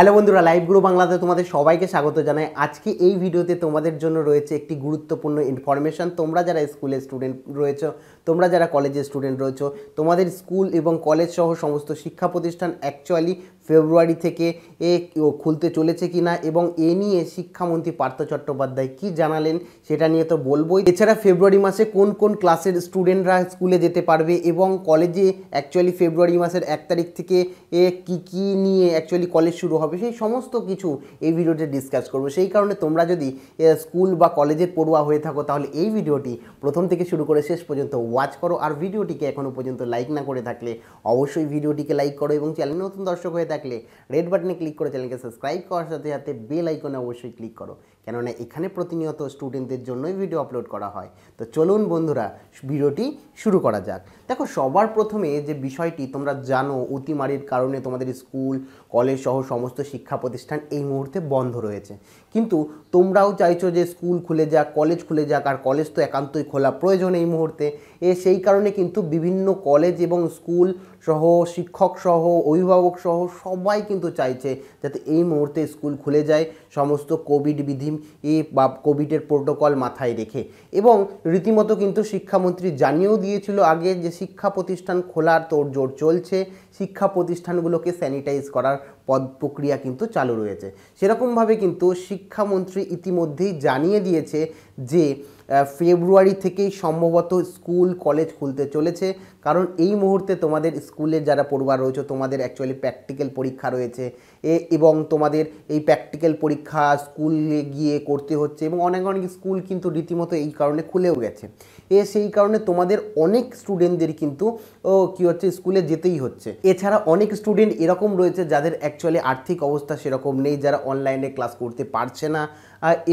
hello বন্ধুরা live গুরু বাংলাতে তোমাদের সবাইকে স্বাগত জানাই আজকে এই ভিডিওতে তোমাদের জন্য রয়েছে একটি গুরুত্বপূর্ণ ইনফরমেশান তোমরা যারা স্কুলের স্টুডেন্ট রয়েছো তোমরা যারা কলেজের স্টুডেন্ট রয়েছ তোমাদের স্কুল এবং কলেজ সহ সমস্ত শিক্ষা প্রতিষ্ঠান অ্যাকচুয়ালি ফেব্রুয়ারি থেকে এ খুলতে চলেছে কিনা এবং এ নিয়ে শিক্ষামন্ত্রী পার্থ চট্টোপাধ্যায় কি জানালেন সেটা নিয়ে তো বলবোই এছাড়া ফেব্রুয়ারি মাসে কোন কোন ক্লাসের স্টুডেন্টরা স্কুলে যেতে পারবে এবং কলেজে অ্যাকচুয়ালি ফেব্রুয়ারি মাসের এক তারিখ থেকে এ কি কি নিয়ে অ্যাকচুয়ালি কলেজ শুরু হবে সেই সমস্ত কিছু এই ভিডিওতে ডিসকাস করবো সেই কারণে তোমরা যদি স্কুল বা কলেজের পড়ুয়া হয়ে থাকো তাহলে এই ভিডিওটি প্রথম থেকে শুরু করে শেষ পর্যন্ত ওয়াচ করো আর ভিডিওটিকে এখনও পর্যন্ত লাইক না করে থাকলে অবশ্যই ভিডিওটিকে লাইক করো এবং চ্যানেল নতুন দর্শক হয়ে থাকে থাকলে রেড বাটনে ক্লিক করে চ্যানেলকে সাবস্ক্রাইব করার সাথে সাথে বেল আইকনে অবশ্যই ক্লিক করো কেননা এখানে প্রতিনিয়ত স্টুডেন্টদের জন্যই ভিডিও আপলোড করা হয় তো চলুন বন্ধুরা ভিডিওটি শুরু করা যাক দেখো সবার প্রথমে যে বিষয়টি তোমরা জানো অতিমারির কারণে তোমাদের স্কুল কলেজ সহ সমস্ত শিক্ষা প্রতিষ্ঠান এই মুহূর্তে বন্ধ রয়েছে কিন্তু তোমরাও চাইছো যে স্কুল খুলে যাক কলেজ খুলে যাক আর কলেজ তো একান্তই খোলা প্রয়োজন এই মুহূর্তে এ সেই কারণে কিন্তু বিভিন্ন কলেজ এবং স্কুল সহ শিক্ষক সহ অভিভাবক সহ সবাই কিন্তু চাইছে যাতে এই মুহূর্তে স্কুল খুলে যায় সমস্ত কোভিড বিধি এ বা কোভিডের প্রোটোকল মাথায় রেখে এবং রীতিমতো কিন্তু শিক্ষামন্ত্রী জানিয়েও দিয়েছিল আগে যে শিক্ষা প্রতিষ্ঠান খোলার তোড়জোড় চলছে শিক্ষা প্রতিষ্ঠানগুলোকে স্যানিটাইজ করার পদ প্রক্রিয়া কিন্তু চালু রয়েছে সেরকমভাবে কিন্তু শিক্ষামন্ত্রী ইতিমধ্যেই জানিয়ে দিয়েছে যে ফেব্রুয়ারি থেকেই সম্ভবত স্কুল কলেজ খুলতে চলেছে কারণ এই মুহূর্তে তোমাদের স্কুলের যারা পড়ুয়া রয়েছে তোমাদের অ্যাকচুয়ালি প্র্যাকটিক্যাল পরীক্ষা রয়েছে এবং তোমাদের এই প্র্যাকটিক্যাল পরীক্ষা স্কুলে গিয়ে করতে হচ্ছে এবং অনেক অনেক স্কুল কিন্তু রীতিমতো এই কারণে খুলেও গেছে এ সেই কারণে তোমাদের অনেক স্টুডেন্টদের কিন্তু ও কী হচ্ছে স্কুলে যেতেই হচ্ছে এছাড়া অনেক স্টুডেন্ট এরকম রয়েছে যাদের অ্যাকচুয়ালি আর্থিক অবস্থা সেরকম নেই যারা অনলাইনে ক্লাস করতে পারছে না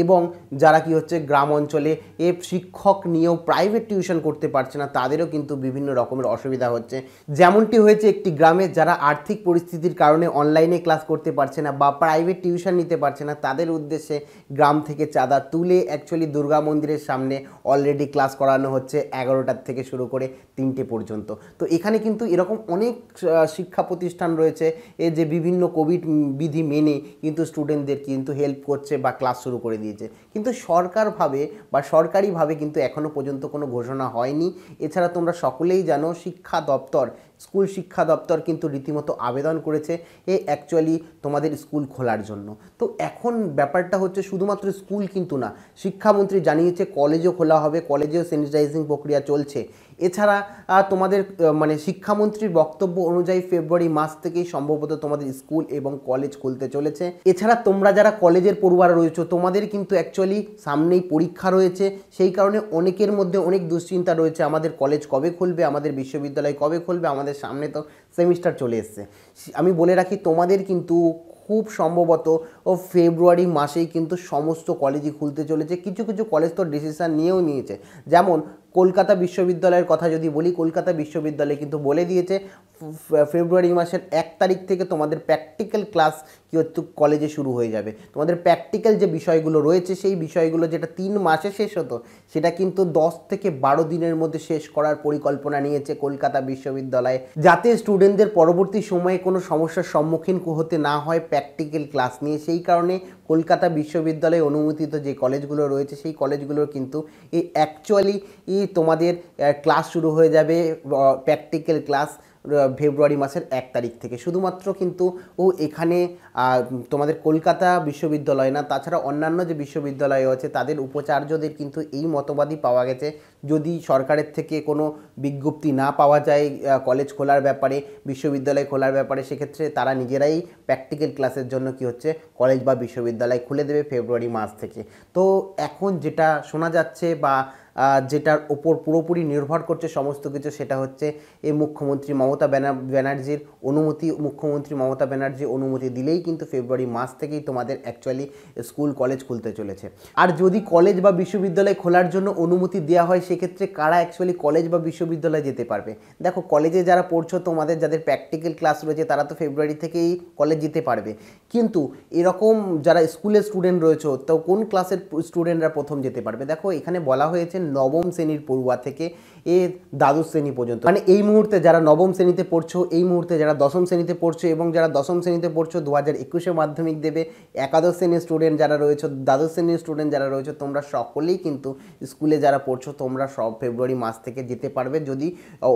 এবং যারা কি হচ্ছে গ্রাম অঞ্চলে এ শিক্ষক নিয়েও প্রাইভেট টিউশন করতে পারছে না তাদেরও কিন্তু বিভিন্ন রকমের অসুবিধা হচ্ছে যেমনটি হয়েছে একটি গ্রামে যারা আর্থিক পরিস্থিতির কারণে অনলাইনে ক্লাস করতে পারছে না বা প্রাইভেট টিউশন নিতে পারছে না তাদের উদ্দেশ্যে গ্রাম থেকে চাঁদা তুলে অ্যাকচুয়ালি দুর্গা মন্দিরের সামনে অলরেডি ক্লাস করানো হচ্ছে এগারোটার থেকে শুরু করে তিনটে পর্যন্ত তো এখানে কিন্তু এরকম অনেক শিক্ষা প্রতিষ্ঠান রয়েছে এ যে বিভিন্ন কোভিড বিধি মেনে কিন্তু স্টুডেন্টদের কিন্তু হেল্প করছে বা ক্লাস শুরু শুরু করে দিয়েছে কিন্তু সরকার ভাবে বা সরকারিভাবে কিন্তু এখনও পর্যন্ত কোনো ঘোষণা হয়নি এছাড়া তোমরা সকলেই জানো শিক্ষা দপ্তর স্কুল শিক্ষা দপ্তর কিন্তু রীতিমতো আবেদন করেছে এ অ্যাকচুয়ালি তোমাদের স্কুল খোলার জন্য তো এখন ব্যাপারটা হচ্ছে শুধুমাত্র স্কুল কিন্তু না শিক্ষামন্ত্রী জানিয়েছে কলেজও খোলা হবে কলেজেও স্যানিটাইজিং প্রক্রিয়া চলছে এছাড়া তোমাদের মানে শিক্ষামন্ত্রীর বক্তব্য অনুযায়ী ফেব্রুয়ারি মাস থেকেই সম্ভবত তোমাদের স্কুল এবং কলেজ খুলতে চলেছে এছাড়া তোমরা যারা কলেজের পড়ুয়ারা রয়েছে তোমাদের কিন্তু অ্যাকচুয়ালি সামনেই পরীক্ষা রয়েছে সেই কারণে অনেকের মধ্যে অনেক দুশ্চিন্তা রয়েছে আমাদের কলেজ কবে খুলবে আমাদের বিশ্ববিদ্যালয় কবে খুলবে আমাদের আমাদের সামনে তো সেমিস্টার চলে এসছে আমি বলে রাখি তোমাদের কিন্তু খুব সম্ভবত ও ফেব্রুয়ারি মাসেই কিন্তু সমস্ত কলেজই খুলতে চলেছে কিছু কিছু কলেজ তো ডিসিশান নিয়েও নিয়েছে যেমন কলকাতা বিশ্ববিদ্যালয়ের কথা যদি বলি কলকাতা বিশ্ববিদ্যালয় কিন্তু বলে দিয়েছে ফেব্রুয়ারি মাসের এক তারিখ থেকে তোমাদের প্র্যাকটিক্যাল ক্লাস কি হচ্ছে কলেজে শুরু হয়ে যাবে তোমাদের প্র্যাকটিক্যাল যে বিষয়গুলো রয়েছে সেই বিষয়গুলো যেটা তিন মাসে শেষ হতো সেটা কিন্তু দশ থেকে বারো দিনের মধ্যে শেষ করার পরিকল্পনা নিয়েছে কলকাতা বিশ্ববিদ্যালয়ে যাতে স্টুডেন্টদের পরবর্তী সময়ে কোনো সমস্যার সম্মুখীন হতে না হয় প্র্যাকটিক্যাল ক্লাস নিয়ে সেই কারণে কলকাতা বিশ্ববিদ্যালয়ে অনুমোদিত যে কলেজগুলো রয়েছে সেই কলেজগুলোর কিন্তু এই অ্যাকচুয়ালি তোমাদের ক্লাস শুরু হয়ে যাবে প্র্যাকটিক্যাল ক্লাস ফেব্রুয়ারি মাসের এক তারিখ থেকে শুধুমাত্র কিন্তু ও এখানে তোমাদের কলকাতা বিশ্ববিদ্যালয় না তাছাড়া অন্যান্য যে বিশ্ববিদ্যালয় আছে তাদের উপাচার্যদের কিন্তু এই মতবাদই পাওয়া গেছে যদি সরকারের থেকে কোনো বিজ্ঞপ্তি না পাওয়া যায় কলেজ খোলার ব্যাপারে বিশ্ববিদ্যালয় খোলার ব্যাপারে সেক্ষেত্রে তারা নিজেরাই প্র্যাকটিক্যাল ক্লাসের জন্য কি হচ্ছে কলেজ বা বিশ্ববিদ্যালয় খুলে দেবে ফেব্রুয়ারি মাস থেকে তো এখন যেটা শোনা যাচ্ছে বা যেটার ওপর পুরোপুরি নির্ভর করছে সমস্ত কিছু সেটা হচ্ছে এই মুখ্যমন্ত্রী মমতা ব্যানার্জির অনুমতি মুখ্যমন্ত্রী মমতা ব্যানার্জি অনুমতি দিলেই কিন্তু ফেব্রুয়ারি মাস থেকেই তোমাদের অ্যাকচুয়ালি স্কুল কলেজ খুলতে চলেছে আর যদি কলেজ বা বিশ্ববিদ্যালয় খোলার জন্য অনুমতি দেওয়া হয় সে সেক্ষেত্রে কারা অ্যাকচুয়ালি কলেজ বা বিশ্ববিদ্যালয়ে যেতে পারবে দেখো কলেজে যারা পড়ছো তোমাদের যাদের প্র্যাকটিক্যাল ক্লাস রয়েছে তারা তো ফেব্রুয়ারি থেকেই কলেজ যেতে পারবে কিন্তু এরকম যারা স্কুলের স্টুডেন্ট রয়েছে তো কোন ক্লাসের স্টুডেন্টরা প্রথম যেতে পারবে দেখো এখানে বলা হয়েছে নবম শ্রেণীর পড়ুয়া থেকে এ দ্বাদশ শ্রেণী পর্যন্ত মানে এই মুহূর্তে যারা নবম শ্রেণীতে পড়ছো এই মুহূর্তে যারা দশম শ্রেণীতে পড়ছো এবং যারা দশম শ্রেণীতে পড়ছো দু হাজার একুশে মাধ্যমিক দেবে একাদশ শ্রেণীর স্টুডেন্ট যারা রয়েছে দ্বাদশ শ্রেণীর স্টুডেন্ট যারা রয়েছে তোমরা সকলেই কিন্তু স্কুলে যারা পড়ছো তোমরা আমরা সব ফেব্রুয়ারি মাস থেকে যেতে পারবে যদি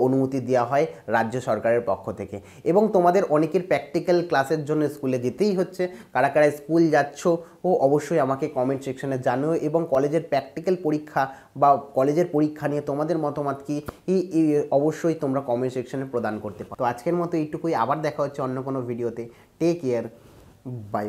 অনুমতি দেওয়া হয় রাজ্য সরকারের পক্ষ থেকে এবং তোমাদের অনেকের প্র্যাকটিক্যাল ক্লাসের জন্য স্কুলে যেতেই হচ্ছে কারা কারা স্কুল যাচ্ছ ও অবশ্যই আমাকে কমেন্ট সেকশনে জানো এবং কলেজের প্র্যাকটিক্যাল পরীক্ষা বা কলেজের পরীক্ষা নিয়ে তোমাদের মতামত কি অবশ্যই তোমরা কমেন্ট সেকশনে প্রদান করতে পারো তো আজকের মতো এইটুকুই আবার দেখা হচ্ছে অন্য কোনো ভিডিওতে টেক কেয়ার বাই